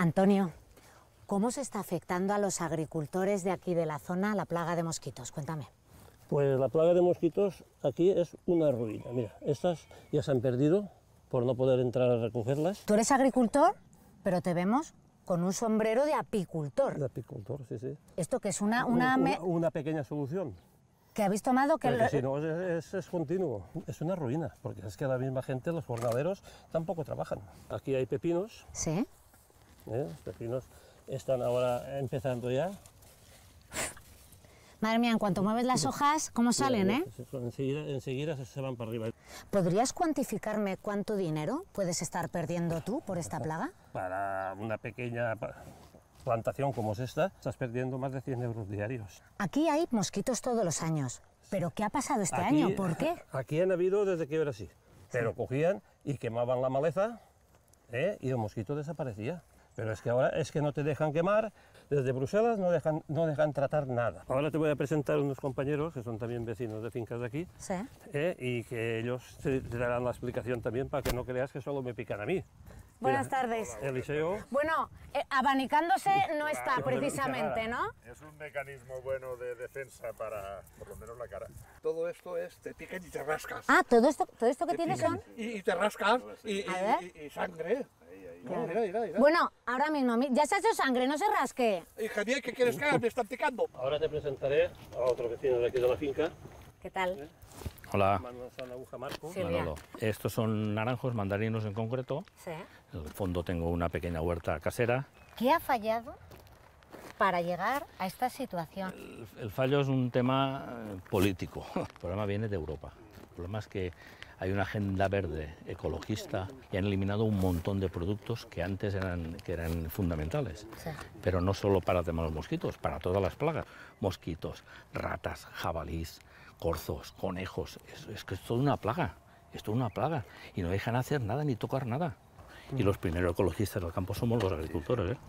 Antonio, ¿cómo se está afectando a los agricultores de aquí de la zona la plaga de mosquitos? Cuéntame. Pues la plaga de mosquitos aquí es una ruina. Mira, estas ya se han perdido por no poder entrar a recogerlas. Tú eres agricultor, pero te vemos con un sombrero de apicultor. De apicultor, sí, sí. Esto que es una... Una, pequeña solución. ¿Que habéis tomado que...? es, es, continuo. Es una ruina, porque es que la misma gente, los jornaleros, tampoco trabajan. Aquí hay pepinos. Sí. ¿Eh? Los pepinos están ahora empezando ya. Madre mía, en cuanto mueves las hojas, ¿cómo salen, eh? Enseguida, se van para arriba. ¿Podrías cuantificarme cuánto dinero puedes estar perdiendo tú por esta plaga? Para una pequeña plantación como es esta, estás perdiendo más de 100 euros diarios. Aquí hay mosquitos todos los años. ¿Pero qué ha pasado este año? ¿Por qué? Aquí han habido desde que era así. Pero cogían y quemaban la maleza ¿eh? y el mosquito desaparecía. Pero es que ahora es que no te dejan quemar, desde Bruselas no dejan, no dejan tratar nada. Ahora te voy a presentar unos compañeros que son también vecinos de fincas de aquí ¿Sí? Eh, y que ellos te darán la explicación también para que no creas que solo me pican a mí. Buenas tardes. Eliseo. Bueno, eh, abanicándose no está precisamente, ¿no? Es un mecanismo bueno de defensa para, por lo menos, la cara. Todo esto es te piquen y te rascas. Ah, todo esto, todo esto que tienes son... Y, te rascas y, sangre. Bueno, ahora mismo, ya se ha hecho sangre, no se rasque. Javier, ¿qué quieres que haga? Me están picando. Ahora te presentaré a otro vecino de aquí de la finca. ¿Qué tal? ¿Eh? Hola. Estos son naranjos, mandarinos en concreto. En el fondo tengo una pequeña huerta casera. ¿Qué ha fallado para llegar a esta situación? El, fallo es un tema eh, político. El problema viene de Europa. El problema es que hay una agenda verde ecologista y han eliminado un montón de productos que antes eran, que eran fundamentales. Pero no solo para temas los mosquitos, para todas las plagas. Mosquitos, ratas, jabalís, corzos, conejos, es, que es toda una plaga, es toda una plaga, y no dejan hacer nada ni tocar nada. Y mm. los primeros ecologistas del campo somos los agricultores. ¿eh?